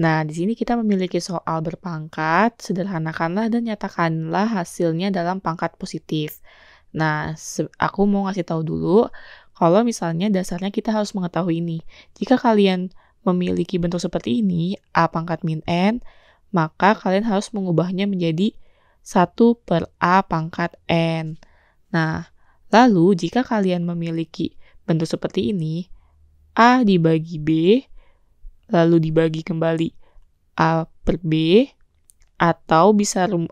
Nah, di sini kita memiliki soal berpangkat, sederhanakanlah dan nyatakanlah hasilnya dalam pangkat positif. Nah, aku mau ngasih tahu dulu kalau misalnya dasarnya kita harus mengetahui ini. Jika kalian memiliki bentuk seperti ini, A pangkat min N, maka kalian harus mengubahnya menjadi 1 per A pangkat N. Nah, lalu jika kalian memiliki bentuk seperti ini, A dibagi B lalu dibagi kembali A per B atau bisa uh,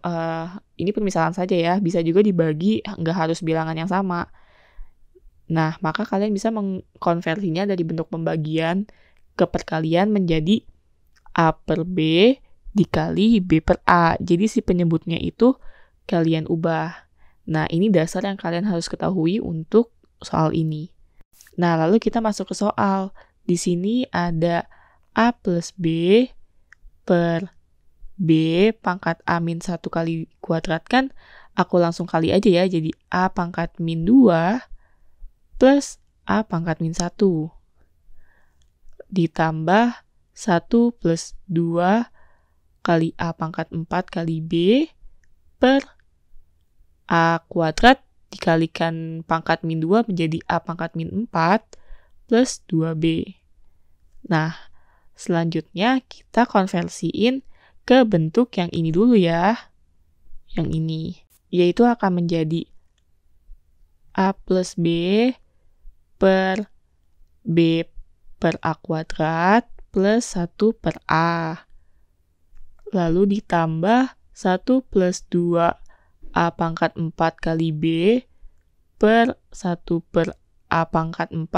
ini permisalan saja ya bisa juga dibagi eh, nggak harus bilangan yang sama nah maka kalian bisa mengkonversinya dari bentuk pembagian ke perkalian menjadi a per b dikali b per a jadi si penyebutnya itu kalian ubah nah ini dasar yang kalian harus ketahui untuk soal ini nah lalu kita masuk ke soal di sini ada A plus B per B pangkat A min 1 kali kuadrat kan aku langsung kali aja ya. Jadi A pangkat min 2 plus A pangkat min 1 ditambah 1 plus 2 kali A pangkat 4 kali B per A kuadrat dikalikan pangkat min 2 menjadi A pangkat min 4 plus 2B. Nah, Selanjutnya kita konversiin ke bentuk yang ini dulu ya. Yang ini. Yaitu akan menjadi A plus B per B per A kuadrat plus 1 per A. Lalu ditambah 1 plus 2 A pangkat 4 kali B per 1 per A pangkat 4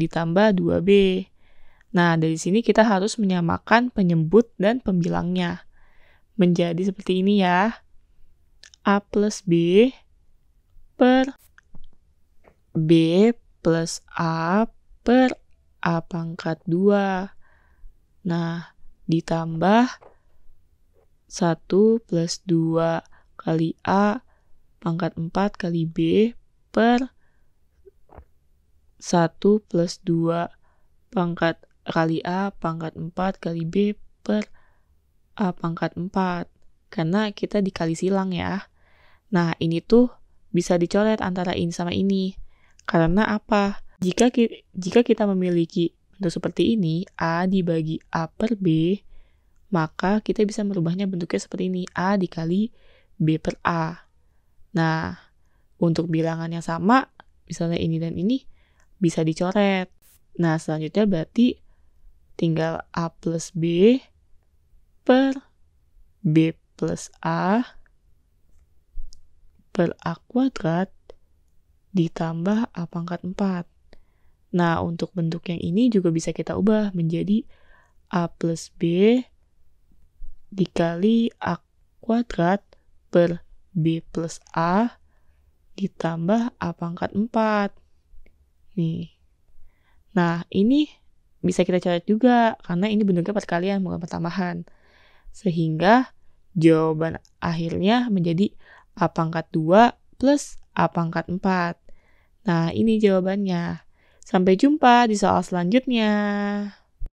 ditambah 2B. Nah, dari sini kita harus menyamakan penyebut dan pembilangnya. Menjadi seperti ini ya. A plus B per B plus A per A pangkat 2. Nah, ditambah 1 plus 2 kali A pangkat 4 kali B per 1 plus 2 pangkat kali A pangkat 4 kali B per A pangkat 4. Karena kita dikali silang ya. Nah, ini tuh bisa dicoret antara ini sama ini. Karena apa? Jika, ki jika kita memiliki bentuk seperti ini, A dibagi A per B, maka kita bisa merubahnya bentuknya seperti ini, A dikali B per A. Nah, untuk bilangan yang sama, misalnya ini dan ini, bisa dicoret. Nah, selanjutnya berarti tinggal A plus B per B plus A per A kuadrat ditambah A pangkat 4. Nah, untuk bentuk yang ini juga bisa kita ubah menjadi A plus B dikali A kuadrat per B plus A ditambah A pangkat 4. Nih. Nah, ini bisa kita coret juga karena ini bentuknya kalian bukan pertambahan. Sehingga jawaban akhirnya menjadi A pangkat 2 plus A pangkat 4. Nah, ini jawabannya. Sampai jumpa di soal selanjutnya.